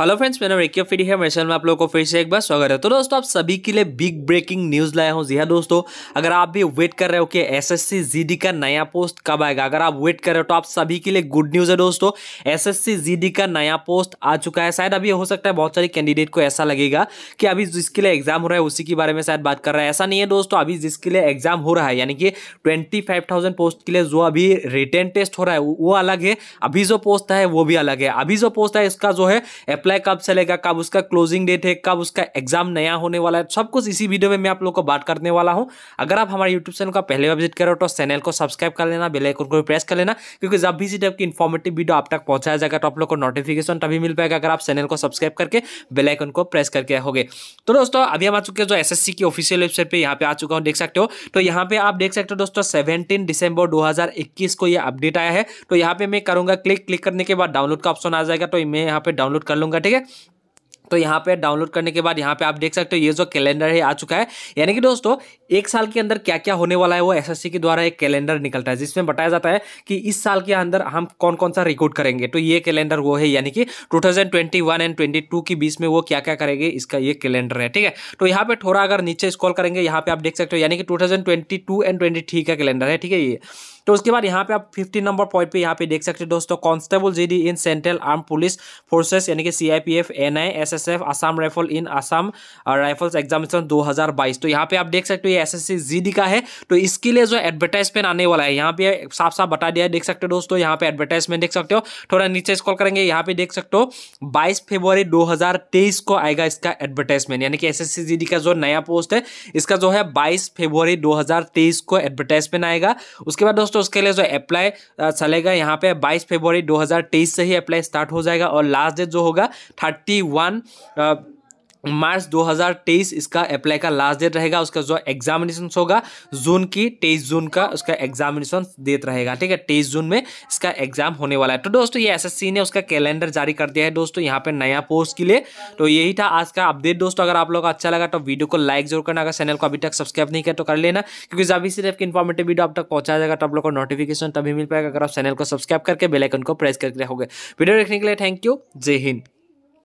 hello friends मेरा एक फिडी है मेरे चैनल में आप लोगों को फिर से एक बार स्वागत है तो दोस्तों आप सभी के लिए बिग ब्रेकिंग न्यूज़ लाया हूँ जी हाँ दोस्तों अगर आप भी वेट कर रहे हो कि एसएससी जीडी का नया पोस्ट कब आएगा अगर आप वेट कर रहे हो तो आप सभी के लिए गुड न्यूज़ है दोस्तों एसएससी जीडी का नया पोस्ट आ चुका है शायद अभी हो सकता है बहुत सारे कैंडिडेट को ऐसा लगेगा कि अभी जिसके लिए एग्जाम हो रहा है उसी के बारे में शायद बात कर रहा है ऐसा नहीं है दोस्तों अभी जिसके लिए एग्जाम हो रहा है यानी कि ट्वेंटी पोस्ट के लिए जो अभी रिटर्न टेस्ट हो रहा है वो अलग है अभी जो पोस्ट है वो भी अलग है अभी जो पोस्ट है इसका जो है अप्लाई अप्लाई कब चलेगा कब उसका क्लोजिंग डेट है कब उसका एग्जाम नया होने वाला है सब कुछ इसी वीडियो में मैं आप लोगों को बात करने वाला हूँ अगर आप हमारे यूट्यूब चैनल का पहले विजिट करो तो चैनल को सब्सक्राइब कर लेना बेलाइकन को भी प्रेस कर लेना क्योंकि जब भी इसी टाइप की इन्फॉर्मेटिव वीडियो आप तक पहुंचाया जाएगा तो आप लोग को नोटिफिकेशन तभी मिल पाएगा अगर आप चैनल को सब्सक्राइब करके बेलाइकन को प्रेस करके होगे तो दोस्तों अभी हम आ चुके हैं जो एस की ऑफिशियल वेबसाइट पर यहाँ पे आ चुका हूँ देख सकते हो तो यहाँ पे आप देख सकते हो दोस्तों सेवनटीन दिसंबर 2021 को यह अपडेट आया है तो यहाँ पे मैं करूँगा क्लिक क्लिक करने के बाद डाउनलोड का ऑप्शन आ जाएगा तो मैं यहाँ पे डाउनलोड कर लूँगा दूंगा ठीक है तो यहाँ पे डाउनलोड करने के बाद यहाँ पे आप देख सकते हो ये जो कैलेंडर है आ चुका है यानी कि दोस्तों एक साल के अंदर क्या क्या होने वाला है वो एसएससी के द्वारा एक कैलेंडर निकलता है जिसमें बताया जाता है कि इस साल के अंदर हम कौन कौन सा रिकॉर्ड करेंगे तो ये कैलेंडर वो है यानी कि 2021 एंड 22 के बीच में वो क्या क्या करेंगे इसका ये कैलेंडर है ठीक है तो यहाँ पे थोड़ा अगर नीचे स्कॉल करेंगे यहाँ पे आप देख सकते हो यानी कि टू एंड ट्वेंटी का कैलेंडर है ठीक है ये तो उसके बाद यहाँ पे आप फिफ्टी नंबर पॉइंट पे यहाँ पे देख सकते हैं दोस्तों constable G in central arm police forces यानी कि CIPF NI SSF Assam rifle in Assam rifles examination 2022 तो यहाँ पे आप देख सकते हो ये एसएससी जीडी का है तो इसके लिए जो एडवर्टाइजमेंट आने वाला है यहाँ पे साफ साफ बता दिया देख सकते हो दोस्तों यहाँ पे एडवर्टाइजमेंट देख सकते हो थोड़ा नीचे स्कॉल करेंगे यहाँ पे देख सकते हो बाईस फेब्रुवरी दो को आएगा इसका एडवर्टाइजमेंट यानी कि एस एस का जो नया पोस्ट है इसका जो है बाईस फेब्रुवरी दो को एडवर्टाइजमेंट आएगा उसके बाद दोस्तों तो उसके लिए जो अप्लाई चलेगा यहाँ पे 22 फरवरी 2023 से ही अप्लाई स्टार्ट हो जाएगा और लास्ट डेट जो होगा 31 वन मार्च 2023 इसका अप्लाई का लास्ट डेट रहेगा उसका जो एग्जामिनेशन होगा जून की तेईस जून का उसका एग्जामिनेशन डेट रहेगा ठीक है तेईस जून में इसका एग्जाम होने वाला है तो दोस्तों ये एसएससी ने उसका कैलेंडर जारी कर दिया है दोस्तों यहाँ पे नया पोस्ट के लिए तो यही था आज का अपडेट दोस्तों अगर आप लोग अच्छा लगा तो वीडियो को लाइक जरूर करना अगर चैनल को अभी तक सब्सक्राइब नहीं किया तो कर लेना क्योंकि जब भी सिर्फ इन्फॉर्मेटिव वीडियो आप तक पहुंचा जाएगा तो आप लोग को नोटिफिकेशन तभी मिल पाएगा अगर आप चैनल को सब्सक्राइब करके बेलाइकन को प्रेस करके रखोगे वीडियो देखने के लिए थैंक यू जय हिंद